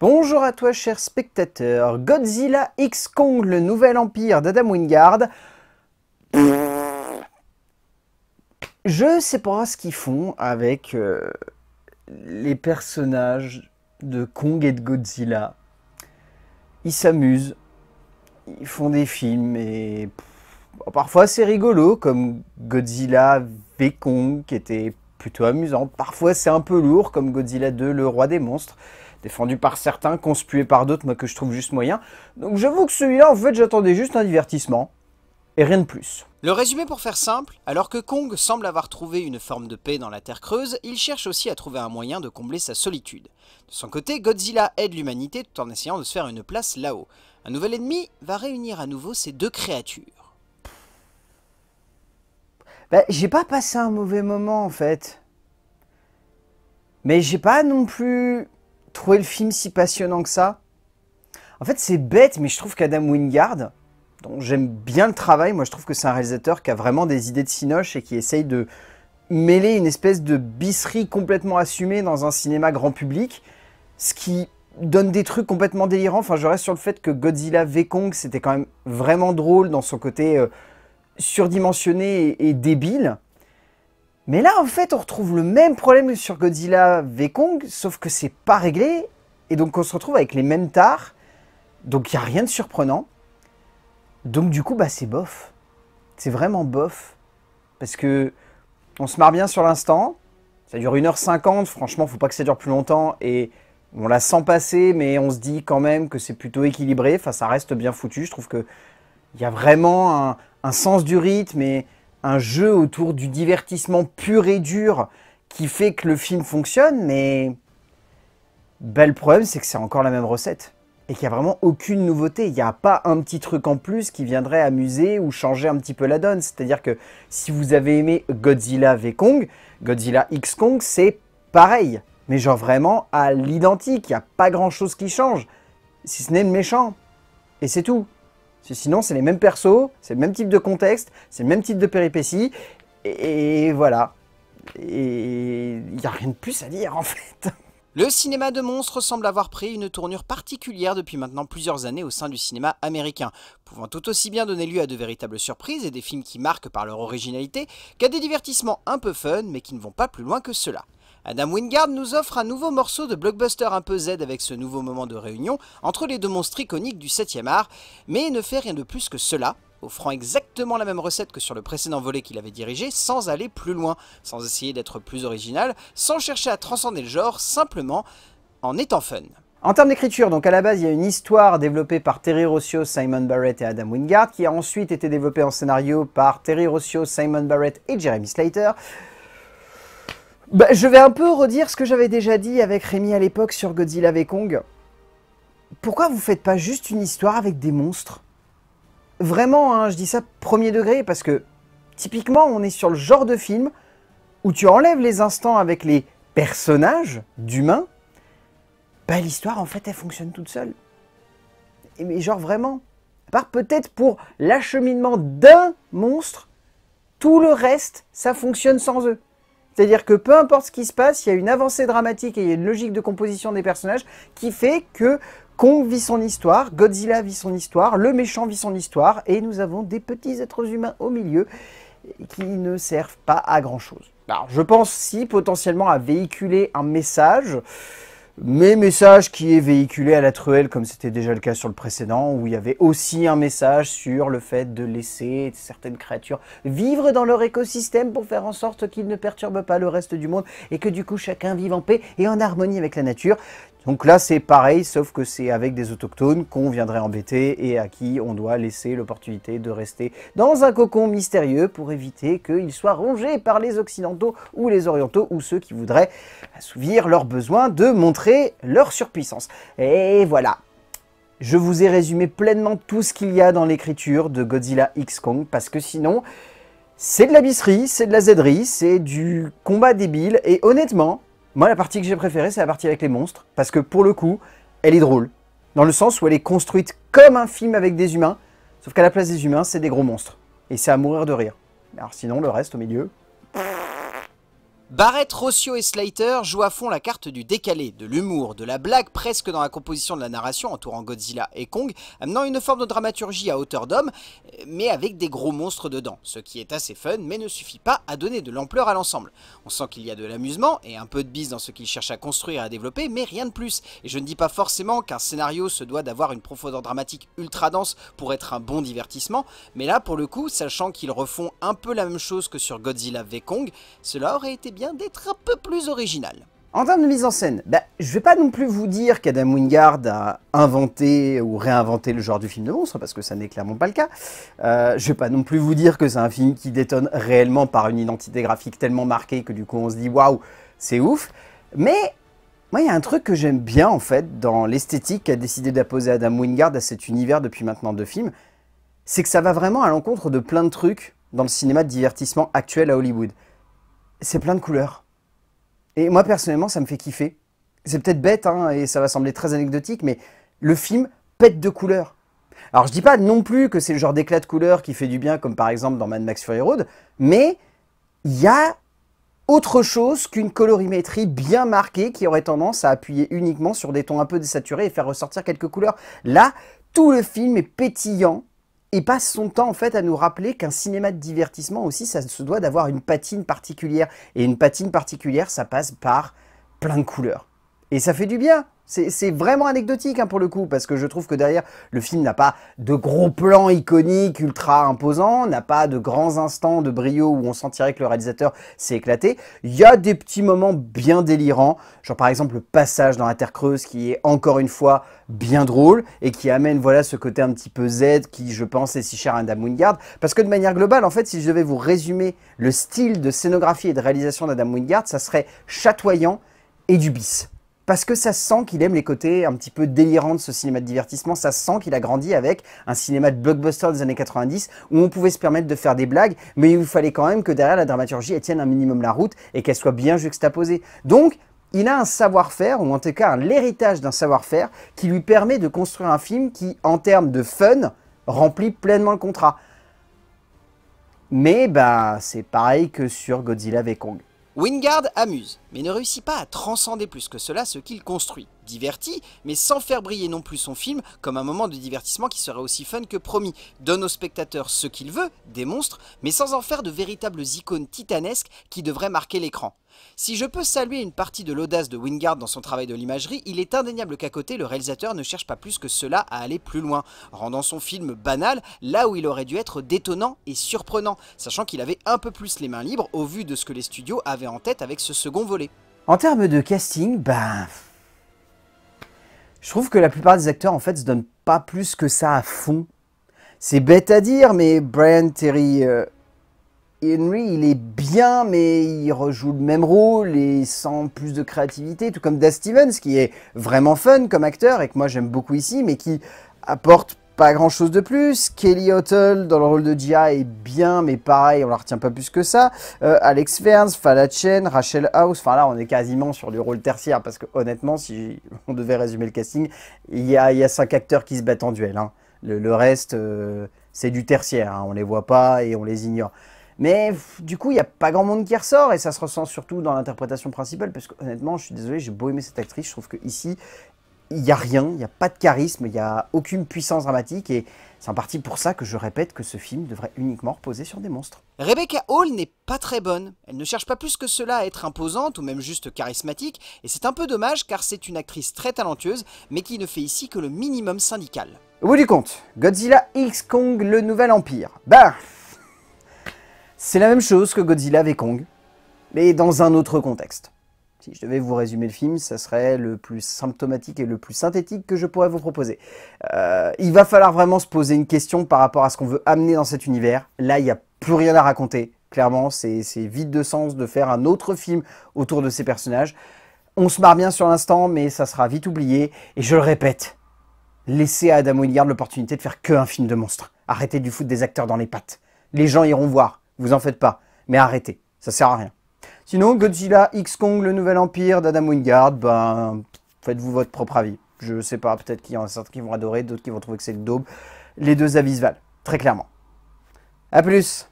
Bonjour à toi cher spectateur, Godzilla X Kong, le nouvel empire d'Adam Wingard. Je sais pas ce qu'ils font avec euh, les personnages de Kong et de Godzilla. Ils s'amusent, ils font des films et parfois c'est rigolo comme Godzilla v Kong qui était plutôt amusant. Parfois c'est un peu lourd comme Godzilla 2, le roi des monstres défendu par certains, conspué par d'autres, moi que je trouve juste moyen. Donc j'avoue que celui-là, en fait, j'attendais juste un divertissement, et rien de plus. Le résumé pour faire simple, alors que Kong semble avoir trouvé une forme de paix dans la Terre creuse, il cherche aussi à trouver un moyen de combler sa solitude. De son côté, Godzilla aide l'humanité tout en essayant de se faire une place là-haut. Un nouvel ennemi va réunir à nouveau ces deux créatures. Bah, j'ai pas passé un mauvais moment en fait. Mais j'ai pas non plus Trouver le film si passionnant que ça. En fait, c'est bête, mais je trouve qu'Adam Wingard, dont j'aime bien le travail, moi je trouve que c'est un réalisateur qui a vraiment des idées de cinoche et qui essaye de mêler une espèce de bisserie complètement assumée dans un cinéma grand public, ce qui donne des trucs complètement délirants. Enfin, je reste sur le fait que Godzilla V Kong, c'était quand même vraiment drôle dans son côté euh, surdimensionné et débile. Mais là, en fait, on retrouve le même problème sur Godzilla V Kong, sauf que c'est pas réglé, et donc on se retrouve avec les mêmes tares, donc il n'y a rien de surprenant. Donc du coup, bah, c'est bof. C'est vraiment bof. Parce que on se marre bien sur l'instant, ça dure 1h50, franchement, faut pas que ça dure plus longtemps, et on la sent passer, mais on se dit quand même que c'est plutôt équilibré, enfin ça reste bien foutu, je trouve que il y a vraiment un, un sens du rythme, et un jeu autour du divertissement pur et dur qui fait que le film fonctionne, mais belle bah, le problème c'est que c'est encore la même recette et qu'il n'y a vraiment aucune nouveauté. Il n'y a pas un petit truc en plus qui viendrait amuser ou changer un petit peu la donne. C'est-à-dire que si vous avez aimé Godzilla V Kong, Godzilla X Kong, c'est pareil. Mais genre vraiment à l'identique, il n'y a pas grand-chose qui change, si ce n'est le méchant. Et c'est tout. Sinon, c'est les mêmes persos, c'est le même type de contexte, c'est le même type de péripéties, et, voilà. Et il n'y a rien de plus à dire en fait. Le cinéma de monstres semble avoir pris une tournure particulière depuis maintenant plusieurs années au sein du cinéma américain, pouvant tout aussi bien donner lieu à de véritables surprises et des films qui marquent par leur originalité qu'à des divertissements un peu fun mais qui ne vont pas plus loin que cela. Adam Wingard nous offre un nouveau morceau de blockbuster un peu Z avec ce nouveau moment de réunion entre les deux monstres iconiques du 7e art, mais ne fait rien de plus que cela, offrant exactement la même recette que sur le précédent volet qu'il avait dirigé, sans aller plus loin, sans essayer d'être plus original, sans chercher à transcender le genre, simplement en étant fun. En termes d'écriture, donc à la base, il y a une histoire développée par Terry Rossio, Simon Barrett et Adam Wingard, qui a ensuite été développée en scénario par Terry Rossio, Simon Barrett et Jeremy Slater. Bah, je vais un peu redire ce que j'avais déjà dit avec Rémi à l'époque sur Godzilla avec Kong. Pourquoi vous faites pas juste une histoire avec des monstres Vraiment, hein, je dis ça premier degré parce que typiquement, on est sur le genre de film où tu enlèves les instants avec les personnages d'humains. Bah, l'histoire, en fait, elle fonctionne toute seule. Et, mais genre vraiment. À part peut-être pour l'acheminement d'un monstre, tout le reste, ça fonctionne sans eux. C'est-à-dire que peu importe ce qui se passe, il y a une avancée dramatique et il y a une logique de composition des personnages qui fait que Kong vit son histoire, Godzilla vit son histoire, le méchant vit son histoire, et nous avons des petits êtres humains au milieu qui ne servent pas à grand-chose. Alors je pense si potentiellement à véhiculer un message, mais message qui est véhiculé à la truelle, comme c'était déjà le cas sur le précédent, où il y avait aussi un message sur le fait de laisser certaines créatures vivre dans leur écosystème pour faire en sorte qu'ils ne perturbent pas le reste du monde et que du coup chacun vive en paix et en harmonie avec la nature. Donc là, c'est pareil, sauf que c'est avec des autochtones qu'on viendrait embêter et à qui on doit laisser l'opportunité de rester dans un cocon mystérieux pour éviter qu'ils soient rongés par les occidentaux ou les orientaux ou ceux qui voudraient assouvir leur besoin de montrer leur surpuissance. Et voilà, je vous ai résumé pleinement tout ce qu'il y a dans l'écriture de Godzilla X Kong, parce que sinon, c'est de la bisserie, c'est de la zèderie, c'est du combat débile, et honnêtement, moi, la partie que j'ai préférée, c'est la partie avec les monstres, parce que pour le coup, elle est drôle. Dans le sens où elle est construite comme un film avec des humains, sauf qu'à la place des humains, c'est des gros monstres. Et c'est à mourir de rire. Alors sinon, le reste au milieu, Barrett, Rossio et Slater jouent à fond la carte du décalé, de l'humour, de la blague presque dans la composition de la narration entourant Godzilla et Kong, amenant une forme de dramaturgie à hauteur d'homme, mais avec des gros monstres dedans, ce qui est assez fun mais ne suffit pas à donner de l'ampleur à l'ensemble. On sent qu'il y a de l'amusement et un peu de bise dans ce qu'ils cherchent à construire et à développer, mais rien de plus. Et je ne dis pas forcément qu'un scénario se doit d'avoir une profondeur dramatique ultra dense pour être un bon divertissement, mais là pour le coup, sachant qu'ils refont un peu la même chose que sur Godzilla v Kong, cela aurait été bien d'être un peu plus original. En termes de mise en scène, je bah, je vais pas non plus vous dire qu'Adam Wingard a inventé ou réinventé le genre du film de monstre, parce que ça n'est clairement pas le cas. Je euh, je vais pas non plus vous dire que c'est un film qui détonne réellement par une identité graphique tellement marquée que du coup on se dit waouh, c'est ouf. Mais moi, il y a un truc que j'aime bien en fait dans l'esthétique qu'a décidé d'apposer Adam Wingard à cet univers depuis maintenant deux films, c'est que ça va vraiment à l'encontre de plein de trucs dans le cinéma de divertissement actuel à Hollywood c'est plein de couleurs. Et moi, personnellement, ça me fait kiffer. C'est peut-être bête, hein, et ça va sembler très anecdotique, mais le film pète de couleurs. Alors, je dis pas non plus que c'est le genre d'éclat de couleurs qui fait du bien, comme par exemple dans Mad Max Fury Road, mais il y a autre chose qu'une colorimétrie bien marquée qui aurait tendance à appuyer uniquement sur des tons un peu désaturés et faire ressortir quelques couleurs. Là, tout le film est pétillant, et passe son temps en fait à nous rappeler qu'un cinéma de divertissement aussi, ça se doit d'avoir une patine particulière. Et une patine particulière, ça passe par plein de couleurs. Et ça fait du bien c'est vraiment anecdotique hein, pour le coup, parce que je trouve que derrière, le film n'a pas de gros plans iconiques ultra imposants, n'a pas de grands instants de brio où on sentirait que le réalisateur s'est éclaté. Il y a des petits moments bien délirants, genre par exemple le passage dans la Terre Creuse qui est encore une fois bien drôle et qui amène voilà ce côté un petit peu Z qui je pense est si cher à Adam Wingard. Parce que de manière globale, en fait, si je devais vous résumer le style de scénographie et de réalisation d'Adam Wingard, ça serait chatoyant et du bis parce que ça sent qu'il aime les côtés un petit peu délirants de ce cinéma de divertissement, ça sent qu'il a grandi avec un cinéma de blockbuster des années 90 où on pouvait se permettre de faire des blagues, mais il fallait quand même que derrière la dramaturgie elle tienne un minimum la route et qu'elle soit bien juxtaposée. Donc, il a un savoir-faire, ou en tout cas l'héritage d'un savoir-faire, qui lui permet de construire un film qui, en termes de fun, remplit pleinement le contrat. Mais bah, c'est pareil que sur Godzilla v Kong. Wingard amuse mais ne réussit pas à transcender plus que cela ce qu'il construit. diverti, mais sans faire briller non plus son film comme un moment de divertissement qui serait aussi fun que promis. Donne au spectateur ce qu'il veut, des monstres, mais sans en faire de véritables icônes titanesques qui devraient marquer l'écran. Si je peux saluer une partie de l'audace de Wingard dans son travail de l'imagerie, il est indéniable qu'à côté, le réalisateur ne cherche pas plus que cela à aller plus loin, rendant son film banal là où il aurait dû être détonnant et surprenant, sachant qu'il avait un peu plus les mains libres au vu de ce que les studios avaient en tête avec ce second volet. En termes de casting, ben... Je trouve que la plupart des acteurs, en fait, se donnent pas plus que ça à fond. C'est bête à dire, mais Brian Terry euh, Henry, il est bien, mais il rejoue le même rôle et sans plus de créativité, tout comme da Stevens, qui est vraiment fun comme acteur et que moi j'aime beaucoup ici, mais qui apporte pas grand chose de plus. Kelly Hotel dans le rôle de Gia est bien, mais pareil, on la retient pas plus que ça. Euh, Alex Ferns, Falachen, Rachel House, enfin là on est quasiment sur du rôle tertiaire parce que honnêtement, si on devait résumer le casting, il y a, cinq acteurs qui se battent en duel. Hein. Le, reste, euh, c'est du tertiaire, hein. on les voit pas et on les ignore. Mais du coup, il n'y a pas grand monde qui ressort et ça se ressent surtout dans l'interprétation principale parce que honnêtement, je suis désolé, j'ai beau aimé cette actrice, je trouve que ici, il n'y a rien, il n'y a pas de charisme, il n'y a aucune puissance dramatique et c'est en partie pour ça que je répète que ce film devrait uniquement reposer sur des monstres. Rebecca Hall n'est pas très bonne, elle ne cherche pas plus que cela à être imposante ou même juste charismatique et c'est un peu dommage car c'est une actrice très talentueuse mais qui ne fait ici que le minimum syndical. Au bout du compte, Godzilla X Kong le nouvel empire. Bah c'est la même chose que Godzilla V Kong, mais dans un autre contexte je devais vous résumer le film, ça serait le plus symptomatique et le plus synthétique que je pourrais vous proposer. Euh, il va falloir vraiment se poser une question par rapport à ce qu'on veut amener dans cet univers. Là, il n'y a plus rien à raconter. Clairement, c'est vite de sens de faire un autre film autour de ces personnages. On se marre bien sur l'instant, mais ça sera vite oublié. Et je le répète, laissez à Adam Wingard l'opportunité de faire qu'un film de monstre. Arrêtez du foutre des acteurs dans les pattes. Les gens iront voir, vous en faites pas, mais arrêtez, ça sert à rien. Sinon, Godzilla, X-Kong, Le Nouvel Empire d'Adam Wingard, ben, faites-vous votre propre avis. Je sais pas, peut-être qu'il y en a certains qui vont adorer, d'autres qui vont trouver que c'est le daube. Les deux avis se valent, très clairement. A plus